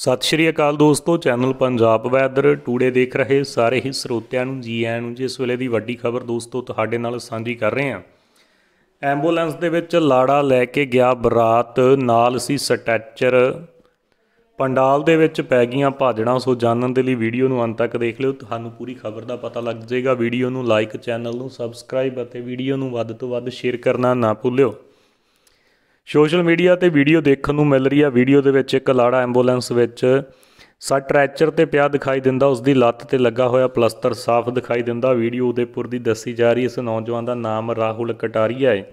ਸਤਿ ਸ਼੍ਰੀ ਅਕਾਲ ਦੋਸਤੋ channel Punjab weather today ਦੇਖ ਰਹੇ ਸਾਰੇ ਹੀ ਸਰੋਤਿਆਂ ਨੂੰ ਜੀ ਆਇਆਂ ਨੂੰ ਜਿਸ ਵੇਲੇ ਦੀ ਵੱਡੀ ਖਬਰ ਦੋਸਤੋ ਤੁਹਾਡੇ ਨਾਲ ਸਾਂਝੀ ਕਰ ਰਹੇ ਹਾਂ ਐਂਬੂਲੈਂਸ ਦੇ ਵਿੱਚ ਲਾੜਾ ਲੈ ਕੇ ਗਿਆ ਬਰਾਤ ਨਾਲ ਸੀ ਸਟੈਚਰ ਪੰਡਾਲ ਦੇ ਵਿੱਚ ਪੈ ਗਈਆਂ ਭਾਜੜਾਂ ਸੋ ਜਾਣਨ ਦੇ ਲਈ ਵੀਡੀਓ ਨੂੰ ਅੰਤ ਤੱਕ ਦੇਖ ਲਿਓ ਤੁਹਾਨੂੰ ਪੂਰੀ ਖਬਰ ਦਾ ਪਤਾ ਲੱਗ ਜਾਏਗਾ ਵੀਡੀਓ ਨੂੰ ਲਾਈਕ ਚੈਨਲ ਨੂੰ ਸਬਸਕ੍ਰਾਈਬ ਅਤੇ ਵੀਡੀਓ ਨੂੰ ਵੱਧ ਤੋਂ ਵੱਧ ਸ਼ੇਅਰ ਕਰਨਾ ਨਾ ਭੁੱਲਿਓ ਸੋਸ਼ਲ ਮੀਡੀਆ ਤੇ ਵੀਡੀਓ ਦੇਖਣ ਨੂੰ ਮਿਲ ਰਹੀ ਆ ਵੀਡੀਓ ਦੇ ਵਿੱਚ ਇੱਕ ਲਾੜਾ ਐਂਬੂਲੈਂਸ ਵਿੱਚ ਸਟ੍ਰੈਚਰ ਤੇ ਪਿਆ ਦਿਖਾਈ ਦਿੰਦਾ ਉਸ ਦੀ ਲੱਤ ਤੇ ਲੱਗਾ ਹੋਇਆ ਪਲਸਤਰ ਸਾਫ਼ ਦਿਖਾਈ ਦਿੰਦਾ ਵੀਡੀਓ ਉਦੇਪੁਰ ਦੀ ਦੱਸੀ ਜਾ ਰਹੀ ਇਸ ਨੌਜਵਾਨ ਦਾ ਨਾਮ ਰਾਹੁਲ ਕਟਾਰੀਆ ਹੈ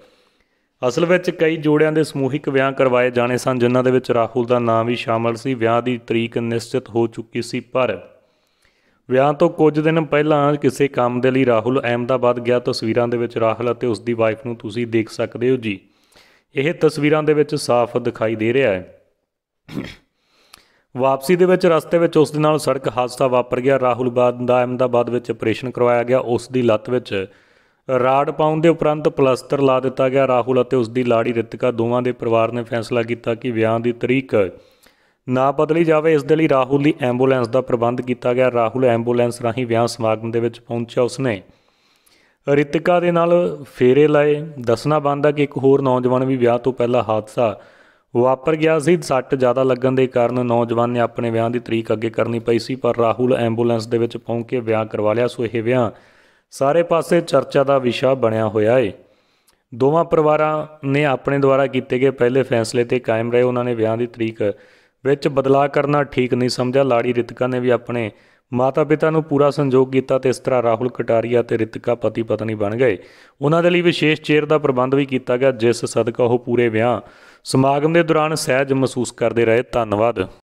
ਅਸਲ ਵਿੱਚ ਕਈ ਜੋੜਿਆਂ ਦੇ ਸਮੂਹਿਕ ਵਿਆਹ ਕਰਵਾਏ ਜਾਣੇ ਸਨ ਜਿਨ੍ਹਾਂ ਦੇ ਵਿੱਚ ਰਾਹੁਲ ਦਾ ਨਾਮ ਵੀ ਸ਼ਾਮਲ ਸੀ ਵਿਆਹ ਦੀ ਤਰੀਕ ਨਿਸ਼ਚਿਤ ਹੋ ਚੁੱਕੀ ਸੀ ਪਰ ਵਿਆਹ ਤੋਂ ਕੁਝ ਦਿਨ ਪਹਿਲਾਂ ਕਿਸੇ ਕੰਮ ਦੇ ਲਈ ਰਾਹੁਲ ਅਹਿਮਦਾਬਾਦ ਗਿਆ ਤਸਵੀਰਾਂ ਦੇ ਵਿੱਚ ਰਾਹੁਲ ਅਤੇ ਉਸ ਦੀ ਵਾਈਫ ਨੂੰ ਤੁਸੀਂ ਦੇਖ ਸਕਦੇ ਹੋ ਜੀ ਇਹ ਤਸਵੀਰਾਂ ਦੇ ਵਿੱਚ ਸਾਫ਼ ਦਿਖਾਈ ਦੇ ਰਿਹਾ ਹੈ ਵਾਪਸੀ ਦੇ ਵਿੱਚ ਰਸਤੇ ਵਿੱਚ ਉਸ ਦੇ ਨਾਲ ਸੜਕ ਹਾਦਸਾ ਵਾਪਰ ਗਿਆ ਰਾਹੁਲ ਬਾਦ ਦਾ ਅਹਿਮਦਾਬਾਦ ਵਿੱਚ ਆਪਰੇਸ਼ਨ ਕਰਵਾਇਆ ਗਿਆ ਉਸ ਦੀ ਲੱਤ ਵਿੱਚ ਰਾੜ ਪਾਉਣ ਦੇ ਉਪਰੰਤ ਪਲਸਟਰ ਲਾ ਦਿੱਤਾ ਗਿਆ ਰਾਹੁਲ ਅਤੇ ਉਸ ਦੀ ਲਾੜੀ ਰਿਤਿਕਾ ਦੋਵਾਂ ਦੇ ਪਰਿਵਾਰ ਨੇ ਫੈਸਲਾ ਕੀਤਾ ਕਿ ਵਿਆਹ ਦੀ ਤਰੀਕ ਨਾ ਬਦਲੀ ਜਾਵੇ ਇਸ ਦੇ ਲਈ ਰਾਹੁਲ ਦੀ ਐਂਬੂਲੈਂਸ ਦਾ ਪ੍ਰਬੰਧ ਕੀਤਾ ਗਿਆ ਰਾਹੁਲ ਐਂਬੂਲੈਂਸ ਰਾਹੀਂ ਵਿਆਹ ਸਮਾਗਮ ਦੇ ਵਿੱਚ ਪਹੁੰਚਿਆ ਉਸਨੇ ਰਿਤਿਕਾ ਦੇ ਨਾਲ ਫੇਰੇ ਲਾਏ ਦੱਸਣਾ ਬੰਦਾ ਕਿ ਇੱਕ ਹੋਰ ਨੌਜਵਾਨ ਵੀ ਵਿਆਹ ਤੋਂ ਪਹਿਲਾਂ ਹਾਦਸਾ ਵਾਪਰ ਗਿਆ ਸੀ ਸੱਟ ਜ਼ਿਆਦਾ ਲੱਗਣ ਦੇ ਕਾਰਨ ਨੌਜਵਾਨ ਨੇ ਆਪਣੇ ਵਿਆਹ ਦੀ ਤਰੀਕ ਅੱਗੇ ਕਰਨੀ ਪਈ ਸੀ ਪਰ ਰਾਹੁਲ ਐਂਬੂਲੈਂਸ ਦੇ ਵਿੱਚ ਪਹੁੰਚ ਕੇ ਵਿਆਹ ਕਰਵਾ ਲਿਆ ਸੋ ਇਹ ਵਿਆਹ ਸਾਰੇ ਪਾਸੇ ਚਰਚਾ ਦਾ ਵਿਸ਼ਾ ਬਣਿਆ ਹੋਇਆ ਏ ਦੋਵਾਂ ਪਰਿਵਾਰਾਂ ਨੇ ਆਪਣੇ ਦੁਆਰਾ ਕੀਤੇ ਗਏ ਪਹਿਲੇ ਫੈਸਲੇ ਤੇ ਕਾਇਮ ਰਹੇ ਉਹਨਾਂ ਨੇ ਵਿਆਹ ਦੀ ਤਰੀਕ ਵਿੱਚ ਬਦਲਾਅ ਕਰਨਾ ਠੀਕ ਨਹੀਂ ਸਮਝਿਆ ਲਾੜੀ ਰਿਤਿਕਾ ਨੇ ਵੀ ਆਪਣੇ ਮਾਤਾ-ਪਿਤਾ ਨੂੰ ਪੂਰਾ ਸੰਜੋਗ ਕੀਤਾ ਤੇ ਇਸ ਤਰ੍ਹਾਂ ਰਾਹੁਲ ਕਟਾਰੀਆ ਤੇ ਰਿਤਿਕਾ ਪਤੀ-ਪਤਨੀ ਬਣ ਗਏ ਉਹਨਾਂ ਦੇ ਲਈ ਵਿਸ਼ੇਸ਼ ਚੇਅਰ ਦਾ ਪ੍ਰਬੰਧ ਵੀ ਕੀਤਾ ਗਿਆ ਜਿਸ ਸਦਕਾ ਉਹ ਪੂਰੇ ਵਿਆਹ ਸਮਾਗਮ ਦੇ ਦੌਰਾਨ ਸਹਿਜ ਮਹਿਸੂਸ ਕਰਦੇ ਰਹੇ ਧੰਨਵਾਦ